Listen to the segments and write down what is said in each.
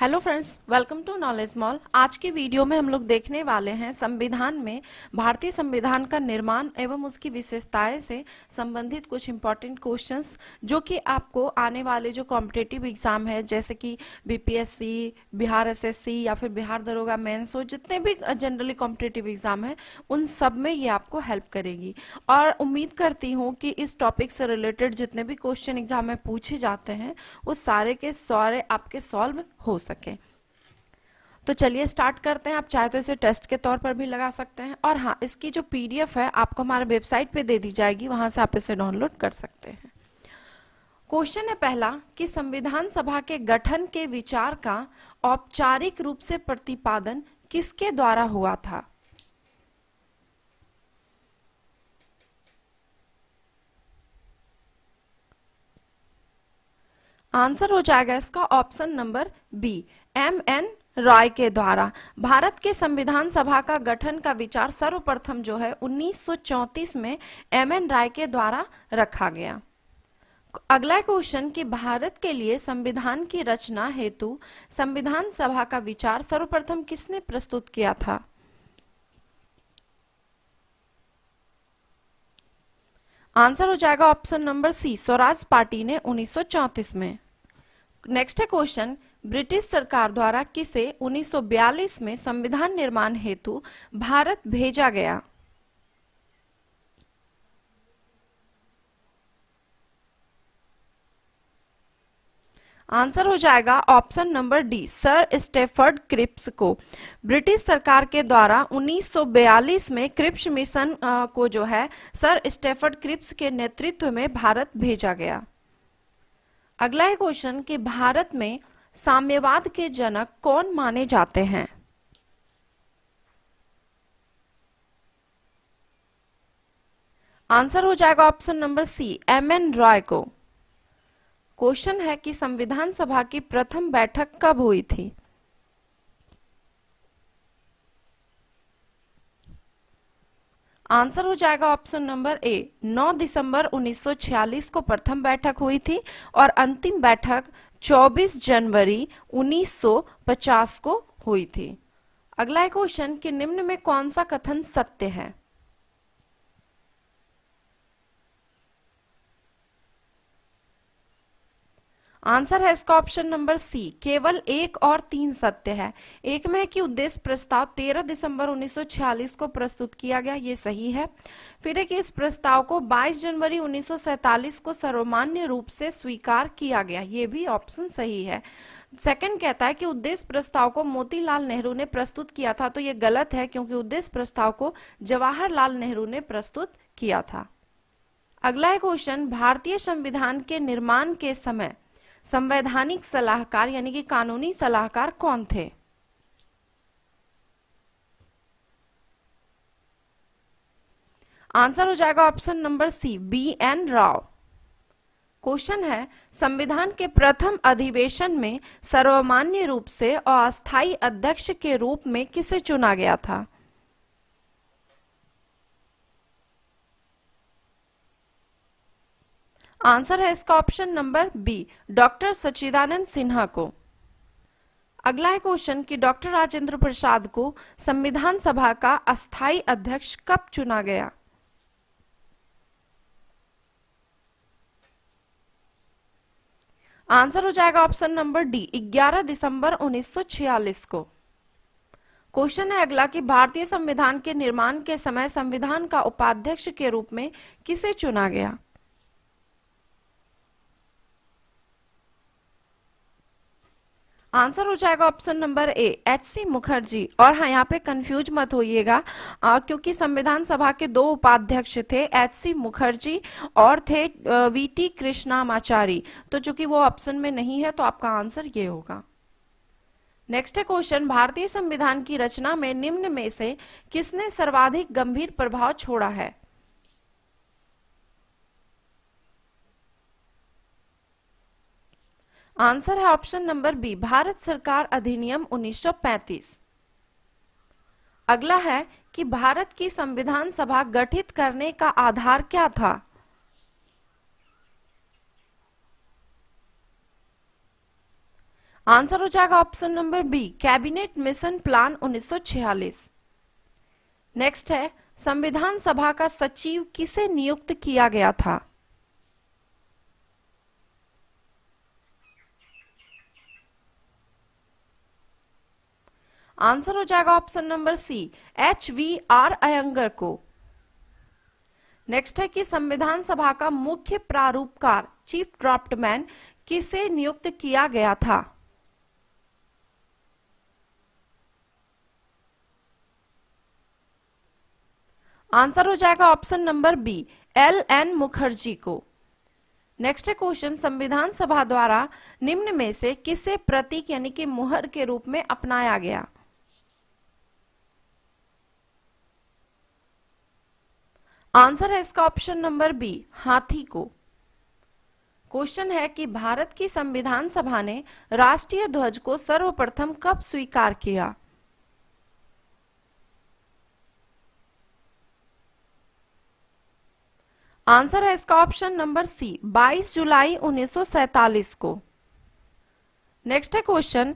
hello friends welcome to Knowledge Mall आज के video में हम लोग देखने वाले हैं संविधान में भारतीय संविधान का निर्माण एवं उसकी विशेषताएं से संबंधित कुछ इम्पॉर्टेंट क्वेश्चंस जो कि आपको आने वाले जो कॉम्पिटेटिव एग्जाम है जैसे कि बीपीएससी बिहार एसएससी या फिर बिहार दरोगा मेन्स हो जितने भी जनरली कॉम्पिटेटिव एग्जाम है उन सब में ये आपको हेल्प करेगी और उम्मीद करती हूँ कि इस टॉपिक से रिलेटेड जितने भी क्वेश्चन एग्जाम में पूछे जाते हैं वो सारे के सारे आपके सॉल्व हो सके तो चलिए स्टार्ट करते हैं आप चाहे तो इसे टेस्ट के तौर पर भी लगा सकते हैं और हाँ इसकी जो पीडीएफ है आपको हमारे वेबसाइट पे दे दी जाएगी वहां से आप इसे डाउनलोड कर सकते हैं क्वेश्चन है पहला कि संविधान सभा के गठन के विचार का औपचारिक रूप से प्रतिपादन किसके द्वारा हुआ था आंसर हो जाएगा इसका option number B M N Roy के द्वारा भारत के संविधान सभा का गठन का विचार सर्वप्रथम जो है 1934 में एम एन राय के द्वारा रखा गया अगला क्वेश्चन कि भारत के लिए संविधान की रचना हेतु संविधान सभा का विचार सर्वप्रथम किसने प्रस्तुत किया था आंसर हो जाएगा option number C Swaraj party ने 1934 में नेक्स्ट है क्वेश्चन ब्रिटिश सरकार द्वारा किसे 1942 में संविधान निर्माण हेतु भारत भेजा गया आंसर हो जाएगा option number D sir Stafford Cripps को ब्रिटिश सरकार के द्वारा 1942 में क्रिप्स मिशन को जो है सर स्टेफर्ड क्रिप्स के नेतृत्व में भारत भेजा गया अगला है क्वेश्चन कि भारत में साम्यवाद के जनक कौन माने जाते हैं आंसर हो जाएगा option number C M N Roy को क्वेश्चन है कि संविधान सभा की प्रथम बैठक कब हुई थी आंसर हो जाएगा ऑप्शन नंबर ए 9 दिसंबर 1946 को प्रथम बैठक हुई थी और अंतिम बैठक 24 जनवरी 1950 को हुई थी अगला क्वेश्चन कि निम्न में कौन सा कथन सत्य है आंसर है इसका ऑप्शन नंबर सी केवल एक और तीन सत्य है एक में है कि उद्देश्य प्रस्ताव 13 दिसंबर 1946 को प्रस्तुत किया गया ये सही है फिर है कि इस प्रस्ताव को 22 जनवरी 1947 को सर्वमान्य रूप से स्वीकार किया गया ये भी ऑप्शन सही है सेकंड कहता है कि उद्देश्य प्रस्ताव को मोतीलाल नेहरू ने प्रस्तुत किया था तो ये गलत है क्योंकि उद्देश्य प्रस्ताव को जवाहरलाल नेहरू ने प्रस्तुत किया था अगला क्वेश्चन भारतीय संविधान के निर्माण के समय संवैधानिक सलाहकार यानी कि कानूनी सलाहकार कौन थे आंसर हो जाएगा option number C B N Rao question है संविधान के प्रथम अधिवेशन में सर्वमान्य रूप से अस्थायी अध्यक्ष के रूप में किसे चुना गया था आंसर है इसका option number B doctor Sachchidanand Sinha को अगला है क्वेश्चन कि डॉक्टर राजेंद्र प्रसाद को संविधान सभा का अस्थाई अध्यक्ष कब चुना गया आंसर हो जाएगा ऑप्शन नंबर डी 11 दिसंबर 1946 को क्वेश्चन है अगला कि भारतीय संविधान के निर्माण के समय संविधान का उपाध्यक्ष के रूप में किसे चुना गया आंसर हो जाएगा option number A H C Mukherjee और हाँ यहाँ पे कंफ्यूज मत होइएगा क्योंकि संविधान सभा के दो उपाध्यक्ष थे एच सी मुखर्जी और थे वी टी कृष्णामाचारी तो चूंकि वो ऑप्शन में नहीं है तो आपका आंसर ये होगा नेक्स्ट क्वेश्चन भारतीय संविधान की रचना में निम्न में से किसने सर्वाधिक गंभीर प्रभाव छोड़ा है आंसर है ऑप्शन नंबर बी भारत सरकार अधिनियम 1935 अगला है कि भारत की संविधान सभा गठित करने का आधार क्या था आंसर हो जाएगा option number B cabinet mission plan 1946 next है संविधान सभा का सचिव किसे नियुक्त किया गया था आंसर हो जाएगा option number C H V R Iyengar को नेक्स्ट है कि संविधान सभा का मुख्य प्रारूपकार चीफ ड्राफ्टमैन किसे नियुक्त किया गया था आंसर हो जाएगा option number B L N Mukherjee को नेक्स्ट है क्वेश्चन संविधान सभा द्वारा निम्न में से किसे प्रतीक यानी कि मुहर के रूप में अपनाया गया आंसर है इसका ऑप्शन नंबर बी हाथी को क्वेश्चन है कि भारत की संविधान सभा ने राष्ट्रीय ध्वज को सर्वप्रथम कब स्वीकार किया आंसर है इसका ऑप्शन नंबर सी 22 जुलाई 1947 को नेक्स्ट है क्वेश्चन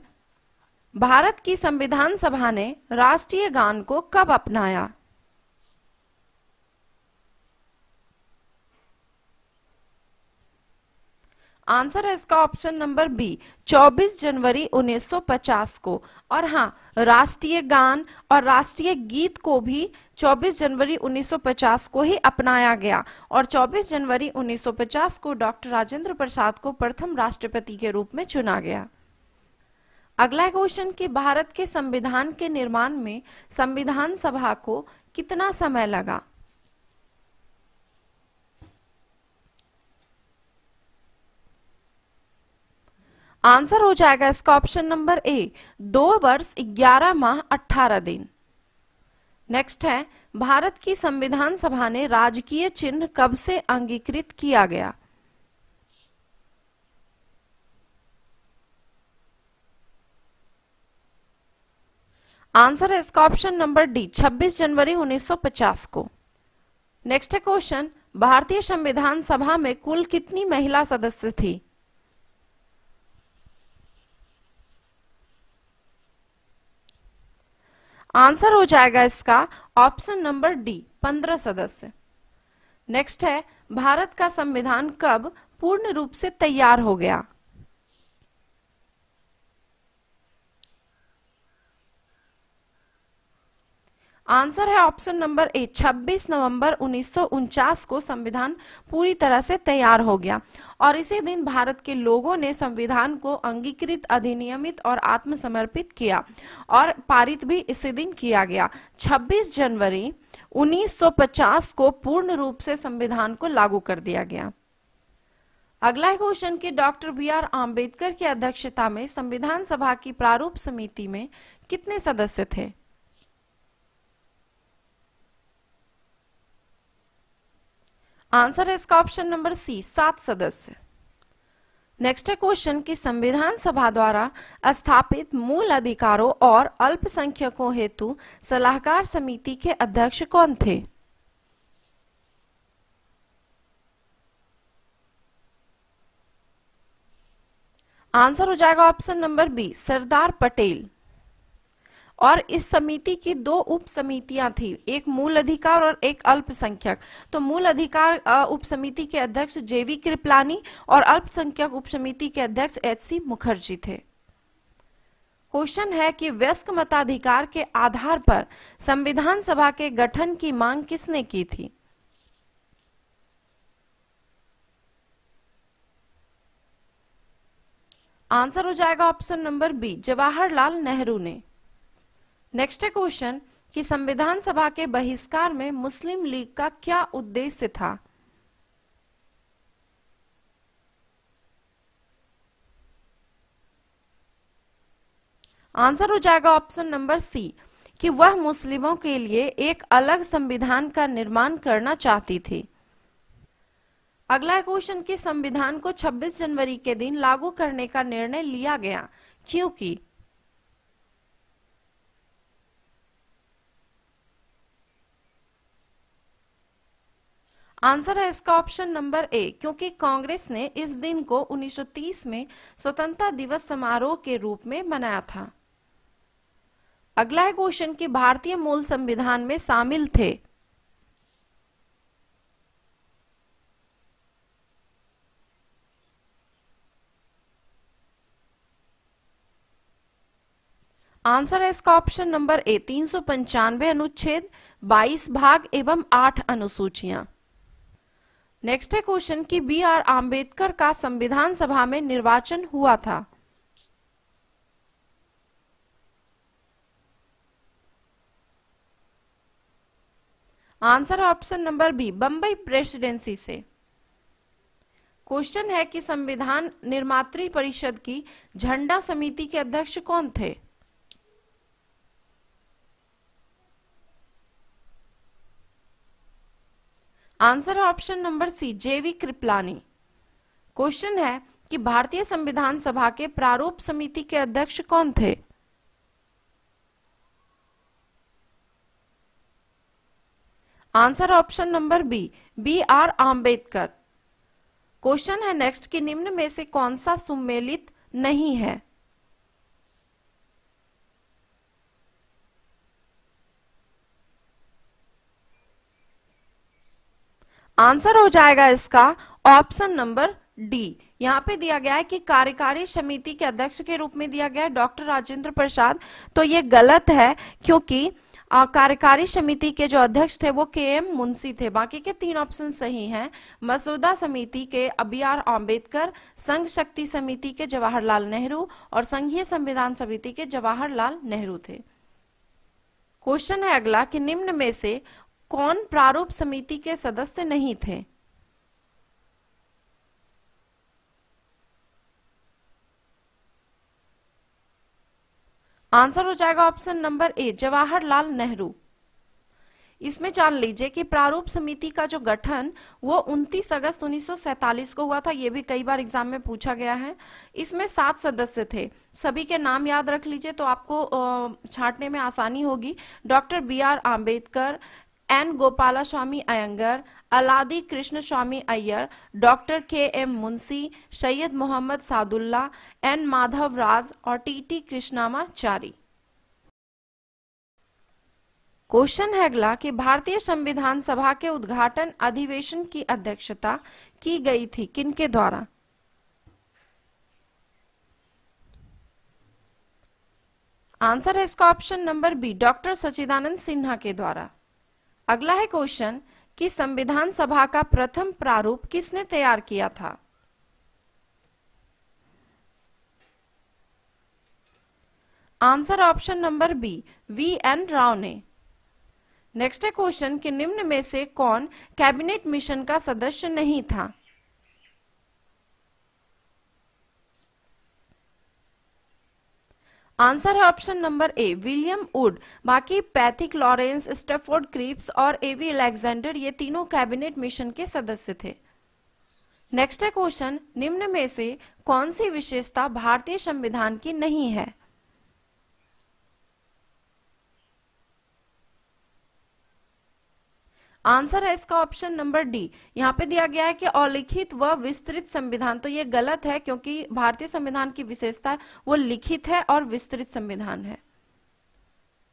भारत की संविधान सभा ने राष्ट्रीय गान को कब अपनाया आंसर है इसका ऑप्शन नंबर बी 24 जनवरी 1950 को और हाँ राष्ट्रीय गान और राष्ट्रीय गीत को भी 24 जनवरी 1950 को ही अपनाया गया और 24 जनवरी 1950 को डॉक्टर राजेंद्र प्रसाद को प्रथम राष्ट्रपति के रूप में चुना गया अगला क्वेश्चन कि भारत के संविधान के निर्माण में संविधान सभा को कितना समय लगा आंसर हो जाएगा इसका ऑप्शन नंबर ए दो वर्ष ग्यारह माह अठारह दिन नेक्स्ट है भारत की संविधान सभा ने राजकीय चिन्ह कब से अंगीकृत किया गया आंसर है इसका ऑप्शन नंबर डी 26 जनवरी 1950 को नेक्स्ट क्वेश्चन भारतीय संविधान सभा में कुल कितनी महिला सदस्य थी आंसर हो जाएगा इसका ऑप्शन नंबर डी पंद्रह सदस्य नेक्स्ट है भारत का संविधान कब पूर्ण रूप से तैयार हो गया आंसर है ऑप्शन नंबर ए 26 नवंबर उन्नीस को संविधान पूरी तरह से तैयार हो गया और इसी दिन भारत के लोगों ने संविधान को अंगीकृत अधिनियमित और आत्मसमर्पित किया और पारित भी इसी दिन किया गया 26 जनवरी 1950 को पूर्ण रूप से संविधान को लागू कर दिया गया अगला क्वेश्चन की डॉक्टर बी आर आम्बेडकर की अध्यक्षता में संविधान सभा की प्रारूप समिति में कितने सदस्य थे आंसर है इसका ऑप्शन नंबर सी सात सदस्य नेक्स्ट है क्वेश्चन कि संविधान सभा द्वारा स्थापित मूल अधिकारों और अल्पसंख्यकों हेतु सलाहकार समिति के अध्यक्ष कौन थे आंसर हो जाएगा option number B Sardar Patel और इस समिति की दो उप समितियां थी एक मूल अधिकार और एक अल्पसंख्यक तो मूल अधिकार उप समिति के अध्यक्ष जेवी कृपलानी और अल्पसंख्यक उप समिति के अध्यक्ष एच सी मुखर्जी थे क्वेश्चन है कि व्यस्क मताधिकार के आधार पर संविधान सभा के गठन की मांग किसने की थी आंसर हो जाएगा option number B Jawaharlal Nehru ने नेक्स्ट है क्वेश्चन कि संविधान सभा के बहिष्कार में मुस्लिम लीग का क्या उद्देश्य था आंसर हो जाएगा ऑप्शन नंबर सी कि वह मुस्लिमों के लिए एक अलग संविधान का निर्माण करना चाहती थी अगला क्वेश्चन कि संविधान को 26 जनवरी के दिन लागू करने का निर्णय लिया गया क्योंकि आंसर है इसका ऑप्शन नंबर ए क्योंकि कांग्रेस ने इस दिन को 1930 में स्वतंत्रता दिवस समारोह के रूप में मनाया था अगला है क्वेश्चन की भारतीय मूल संविधान में शामिल थे आंसर है इसका ऑप्शन नंबर ए तीन अनुच्छेद 22 भाग एवं 8 अनुसूचियां नेक्स्ट है क्वेश्चन कि बी आर आम्बेडकर का संविधान सभा में निर्वाचन हुआ था answer option number B Bombay presidency से क्वेश्चन है कि संविधान निर्मात्री परिषद की झंडा समिति के अध्यक्ष कौन थे आंसर है ऑप्शन नंबर सी जेवी कृपलानी क्वेश्चन है कि भारतीय संविधान सभा के प्रारूप समिति के अध्यक्ष कौन थे answer option number B B R Ambedkar question है नेक्स्ट कि निम्न में से कौन सा सुमेलित नहीं है आंसर हो जाएगा इसका ऑप्शन नंबर डी यहाँ पे दिया गया है कि कार्यकारी समिति के अध्यक्ष के रूप में दिया गया है डॉक्टर राजेंद्र प्रसाद तो ये गलत है क्योंकि कार्यकारी समिति के जो अध्यक्ष थे वो के एम मुंशी थे बाकी के तीन ऑप्शन सही हैं मसौदा समिति के अबी आर अम्बेडकर संघ शक्ति समिति के जवाहरलाल नेहरू और संघीय संविधान समिति के जवाहरलाल नेहरू थे क्वेश्चन है अगला कि निम्न में से कौन प्रारूप समिति के सदस्य नहीं थे आंसर हो जाएगा option number A Jawaharlal Nehru इसमें जान लीजिए कि प्रारूप समिति का जो गठन वो 29 अगस्त 1947 को हुआ था ये भी कई बार एग्जाम में पूछा गया है इसमें सात सदस्य थे सभी के नाम याद रख लीजिए तो आपको छांटने में आसानी होगी doctor B R Ambedkar N Gopala Swami Ayyangar Alladi Krishna Swami Ayyar doctor K M Munshi Syed Mohammad Saadulla N Madhav Rau और टी टी कृष्णामाचारी क्वेश्चन है अगला कि भारतीय संविधान सभा के उद्घाटन अधिवेशन की अध्यक्षता की गई थी किनके द्वारा आंसर है इसका option number B doctor Sachchidanand Sinha के द्वारा अगला है क्वेश्चन कि संविधान सभा का प्रथम प्रारूप किसने तैयार किया था answer option number B B N Rao ने नेक्स्ट है क्वेश्चन कि निम्न में से कौन कैबिनेट मिशन का सदस्य नहीं था आंसर है option number A William Wood बाकी पैथिक लॉरेंस स्टेफोर्ड क्रीप्स और एवी अलेक्जेंडर ये तीनों कैबिनेट मिशन के सदस्य थे नेक्स्ट है क्वेश्चन निम्न में से कौन सी विशेषता भारतीय संविधान की नहीं है आंसर है इसका ऑप्शन नंबर डी यहाँ पे दिया गया है कि अलिखित व विस्तृत संविधान तो ये गलत है क्योंकि भारतीय संविधान की विशेषता वो लिखित है और विस्तृत संविधान है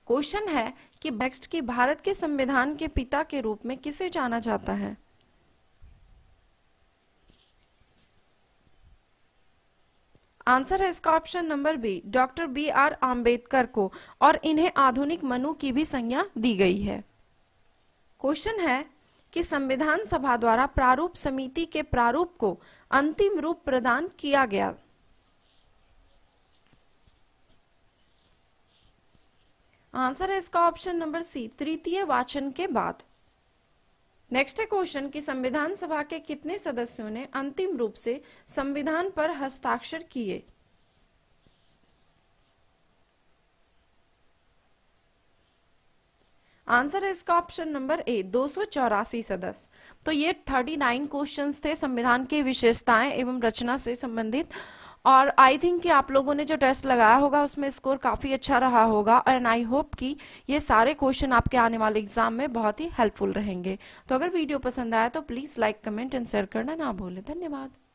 क्वेश्चन है कि बेक्स्ट की भारत के संविधान के पिता के रूप में किसे जाना जाता है आंसर है इसका option number B doctor B R Ambedkar को और इन्हें आधुनिक मनु की भी संज्ञा दी गई है क्वेश्चन है कि संविधान सभा द्वारा प्रारूप समिति के प्रारूप को अंतिम रूप प्रदान किया गया आंसर है इसका ऑप्शन नंबर सी तृतीय वाचन के बाद नेक्स्ट है क्वेश्चन कि संविधान सभा के कितने सदस्यों ने अंतिम रूप से संविधान पर हस्ताक्षर किए आंसर है इसका ऑप्शन नंबर ए दो सदस्य तो ये 39 क्वेश्चंस थे संविधान की विशेषताएं एवं रचना से संबंधित और आई थिंक कि आप लोगों ने जो टेस्ट लगाया होगा उसमें स्कोर काफ़ी अच्छा रहा होगा एंड आई होप कि ये सारे क्वेश्चन आपके आने वाले एग्जाम में बहुत ही हेल्पफुल रहेंगे तो अगर वीडियो पसंद आया तो please like comment and share करना ना भूलें धन्यवाद